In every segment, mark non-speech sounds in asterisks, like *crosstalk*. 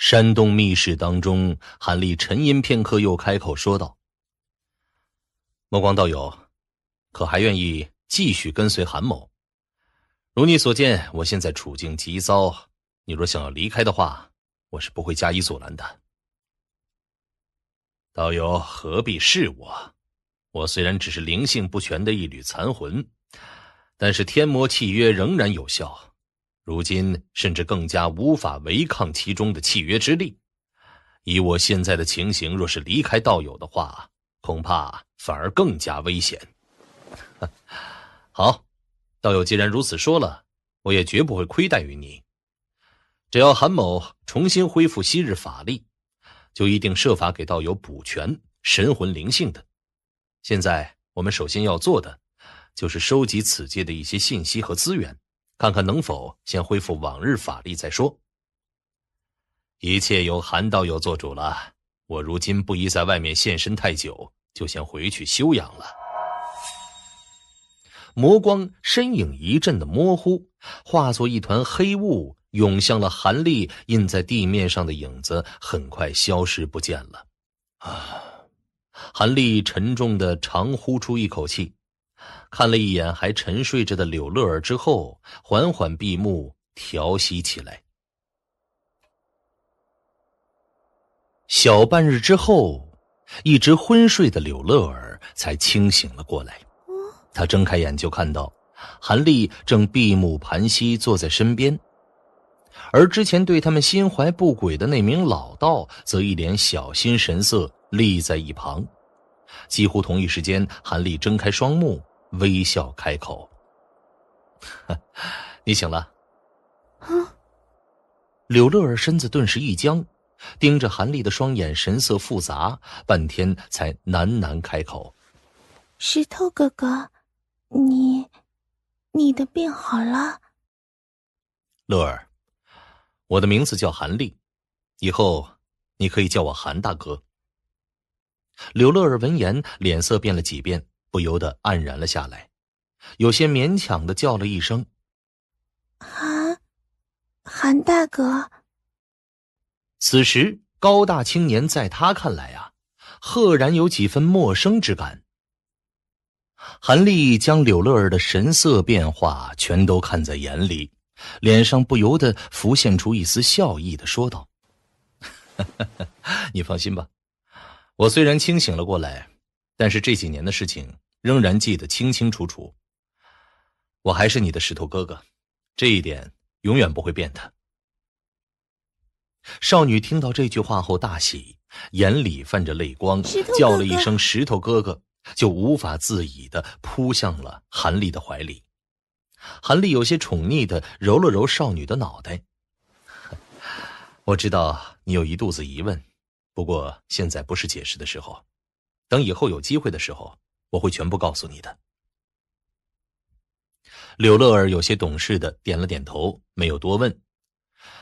山洞密室当中，韩立沉吟片刻，又开口说道：“目光道友，可还愿意继续跟随韩某？如你所见，我现在处境极糟。你若想要离开的话，我是不会加以阻拦的。道友何必试我？我虽然只是灵性不全的一缕残魂，但是天魔契约仍然有效。”如今甚至更加无法违抗其中的契约之力。以我现在的情形，若是离开道友的话，恐怕反而更加危险。*laughs* 好，道友既然如此说了，我也绝不会亏待于你。只要韩某重新恢复昔日法力，就一定设法给道友补全神魂灵性的。现在我们首先要做的，就是收集此界的一些信息和资源。看看能否先恢复往日法力再说。一切由韩道友做主了。我如今不宜在外面现身太久，就先回去休养了。魔光身影一阵的模糊，化作一团黑雾，涌向了韩立印在地面上的影子，很快消失不见了。啊！韩立沉重的长呼出一口气。看了一眼还沉睡着的柳乐儿之后，缓缓闭目调息起来。小半日之后，一直昏睡的柳乐儿才清醒了过来。他睁开眼就看到，韩立正闭目盘膝坐在身边，而之前对他们心怀不轨的那名老道，则一脸小心神色立在一旁。几乎同一时间，韩立睁开双目。微笑开口：“ *laughs* 你醒了。”啊！柳乐儿身子顿时一僵，盯着韩立的双眼神色复杂，半天才喃喃开口：“石头哥哥，你，你的病好了？”乐儿，我的名字叫韩立，以后你可以叫我韩大哥。”柳乐儿闻言，脸色变了几变。不由得黯然了下来，有些勉强的叫了一声：“韩，韩大哥。”此时高大青年在他看来啊，赫然有几分陌生之感。韩立将柳乐儿的神色变化全都看在眼里，脸上不由得浮现出一丝笑意的说道“ *laughs* *laughs* 你放心吧，我虽然清醒了过来。”但是这几年的事情仍然记得清清楚楚。我还是你的石头哥哥，这一点永远不会变的。少女听到这句话后大喜，眼里泛着泪光，叫了一声“石头哥哥”，就无法自已的扑向了韩立的怀里。韩立有些宠溺的揉了揉少女的脑袋。*laughs* 我知道你有一肚子疑问，不过现在不是解释的时候。等以后有机会的时候，我会全部告诉你的。柳乐儿有些懂事的点了点头，没有多问，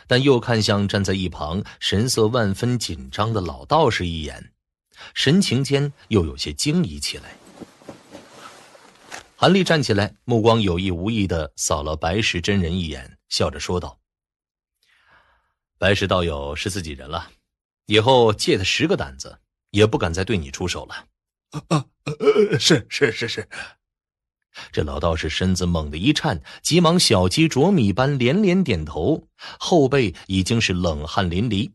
但又看向站在一旁神色万分紧张的老道士一眼，神情间又有些惊疑起来。韩立站起来，目光有意无意的扫了白石真人一眼，笑着说道：“白石道友是自己人了，以后借他十个胆子。”也不敢再对你出手了。啊啊，是是是是。这老道士身子猛地一颤，急忙小鸡啄米般连连点头，后背已经是冷汗淋漓。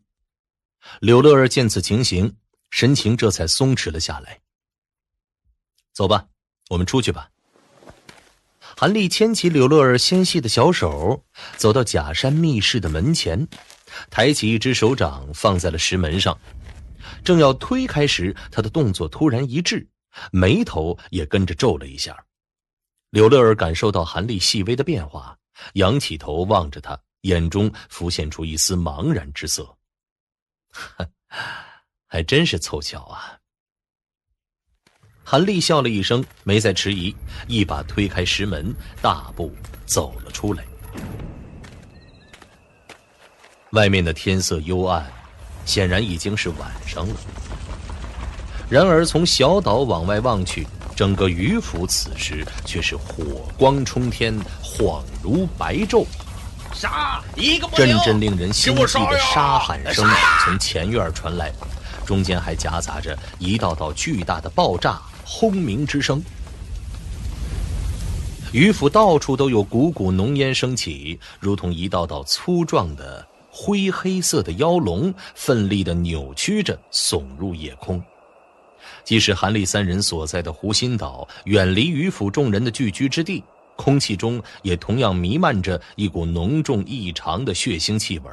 柳乐儿见此情形，神情这才松弛了下来。走吧，我们出去吧。韩立牵起柳乐儿纤细的小手，走到假山密室的门前，抬起一只手掌放在了石门上。正要推开时，他的动作突然一滞，眉头也跟着皱了一下。柳乐儿感受到韩立细微的变化，仰起头望着他，眼中浮现出一丝茫然之色。*laughs* “还真是凑巧啊！”韩立笑了一声，没再迟疑，一把推开石门，大步走了出来。外面的天色幽暗。显然已经是晚上了。然而从小岛往外望去，整个渔府此时却是火光冲天，恍如白昼。杀一个不阵阵令人心悸的杀喊声从前院传来，中间还夹杂着一道道巨大的爆炸轰鸣之声。渔府到处都有股股浓烟升起，如同一道道粗壮的。灰黑色的妖龙奋力的扭曲着，耸入夜空。即使韩立三人所在的湖心岛远离鱼府众人的聚居之地，空气中也同样弥漫着一股浓重异常的血腥气味。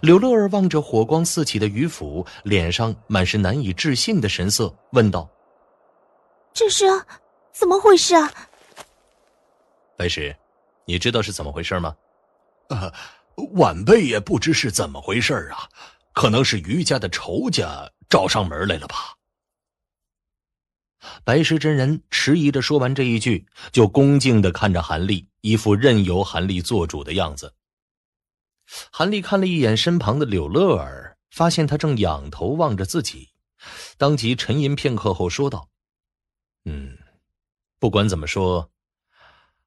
柳乐儿望着火光四起的鱼府，脸上满是难以置信的神色，问道：“这是怎么回事啊？”白石，你知道是怎么回事吗？啊。晚辈也不知是怎么回事啊，可能是余家的仇家找上门来了吧。白石真人迟疑着说完这一句，就恭敬的看着韩立，一副任由韩立做主的样子。韩立看了一眼身旁的柳乐儿，发现他正仰头望着自己，当即沉吟片刻后说道：“嗯，不管怎么说，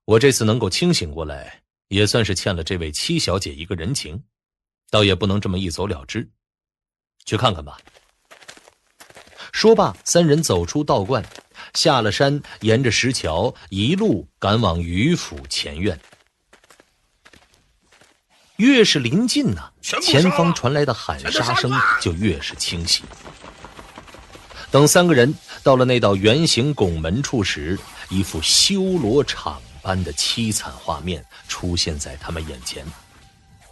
我这次能够清醒过来。”也算是欠了这位七小姐一个人情，倒也不能这么一走了之，去看看吧。说罢，三人走出道观，下了山，沿着石桥一路赶往于府前院。越是临近呢，前方传来的喊杀声就越是清晰。等三个人到了那道圆形拱门处时，一副修罗场。般的凄惨画面出现在他们眼前。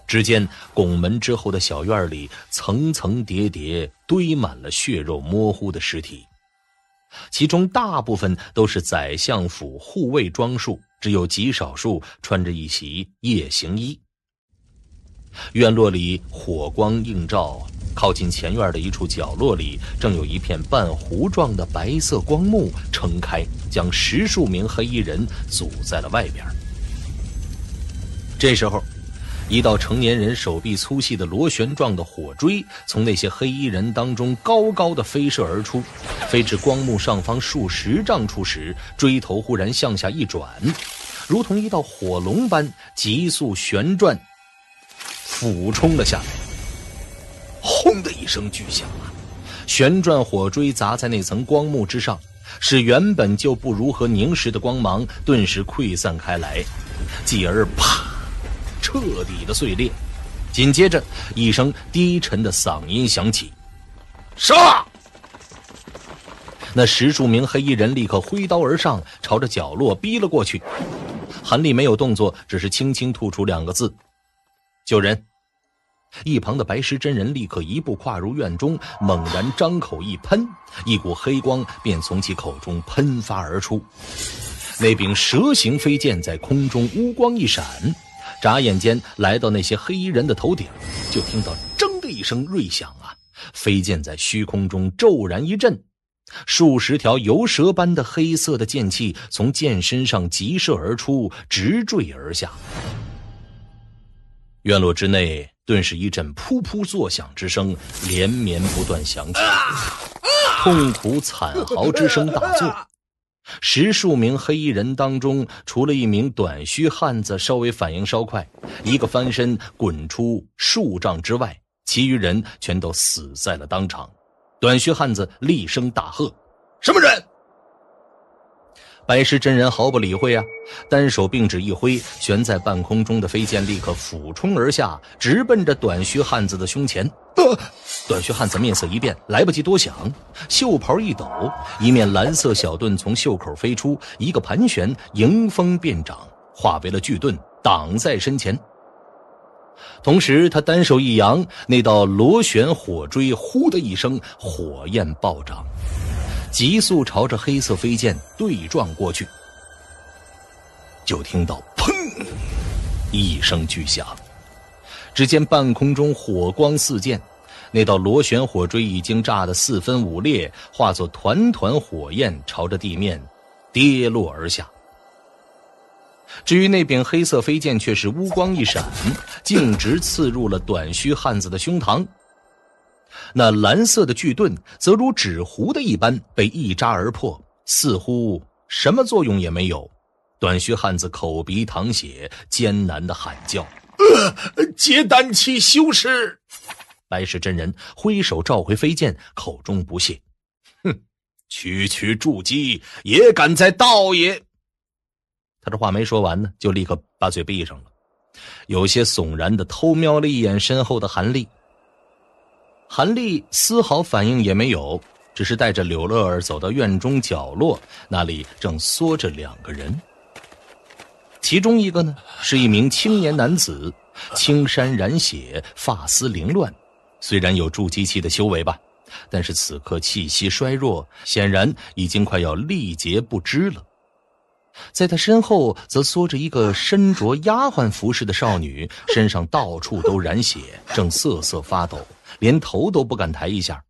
只见拱门之后的小院里，层层叠叠堆满了血肉模糊的尸体，其中大部分都是宰相府护卫装束，只有极少数穿着一袭夜行衣。院落里火光映照。靠近前院的一处角落里，正有一片半弧状的白色光幕撑开，将十数名黑衣人阻在了外边。这时候，一道成年人手臂粗细的螺旋状的火锥从那些黑衣人当中高高的飞射而出，飞至光幕上方数十丈处时，锥头忽然向下一转，如同一道火龙般急速旋转，俯冲了下来。声巨响啊！旋转火锥砸在那层光幕之上，使原本就不如何凝实的光芒顿时溃散开来，继而啪，彻底的碎裂。紧接着，一声低沉的嗓音响起：“杀！”那十数名黑衣人立刻挥刀而上，朝着角落逼了过去。韩立没有动作，只是轻轻吐出两个字：“救人。”一旁的白石真人立刻一步跨入院中，猛然张口一喷，一股黑光便从其口中喷发而出。那柄蛇形飞剑在空中乌光一闪，眨眼间来到那些黑衣人的头顶，就听到“铮”的一声锐响啊！飞剑在虚空中骤然一震，数十条游蛇般的黑色的剑气从剑身上急射而出，直坠而下。院落之内。顿时一阵噗噗作响之声连绵不断响起，痛苦惨嚎之声大作。十数名黑衣人当中，除了一名短须汉子稍微反应稍快，一个翻身滚出数丈之外，其余人全都死在了当场。短须汉子厉声大喝：“什么人？”白石真人毫不理会啊！单手并指一挥，悬在半空中的飞剑立刻俯冲而下，直奔着短须汉子的胸前。短须汉子面色一变，来不及多想，袖袍一抖，一面蓝色小盾从袖口飞出，一个盘旋，迎风变掌，化为了巨盾挡在身前。同时，他单手一扬，那道螺旋火锥“呼”的一声，火焰暴涨。急速朝着黑色飞剑对撞过去，就听到“砰”一声巨响，只见半空中火光四溅，那道螺旋火锥已经炸得四分五裂，化作团团火焰朝着地面跌落而下。至于那柄黑色飞剑，却是乌光一闪，径直刺入了短须汉子的胸膛。那蓝色的巨盾则如纸糊的一般被一扎而破，似乎什么作用也没有。短须汉子口鼻淌血，艰难的喊叫：“呃，结丹期修士！”白石真人挥手召回飞剑，口中不屑：“哼，区区筑基也敢在道也？”他这话没说完呢，就立刻把嘴闭上了，有些悚然的偷瞄了一眼身后的韩立。韩立丝毫反应也没有，只是带着柳乐儿走到院中角落，那里正缩着两个人。其中一个呢是一名青年男子，青衫染血，发丝凌乱，虽然有助机器的修为吧，但是此刻气息衰弱，显然已经快要力竭不支了。在他身后，则缩着一个身着丫鬟服饰的少女，身上到处都染血，正瑟瑟发抖。连头都不敢抬一下。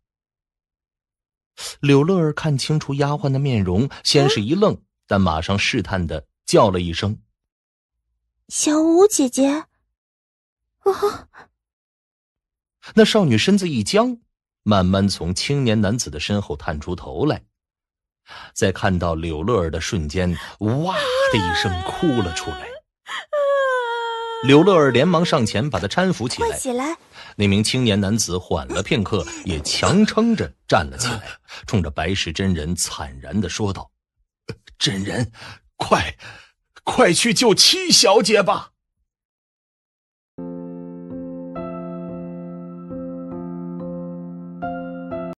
柳乐儿看清楚丫鬟的面容，先是一愣，但马上试探的叫了一声：“小五姐姐。”啊！那少女身子一僵，慢慢从青年男子的身后探出头来，在看到柳乐儿的瞬间，哇的一声哭了出来。柳乐儿连忙上前把他搀扶起来，快起来！那名青年男子缓了片刻，也强撑着站了起来，冲着白石真人惨然的说道：“真人，快，快去救七小姐吧！”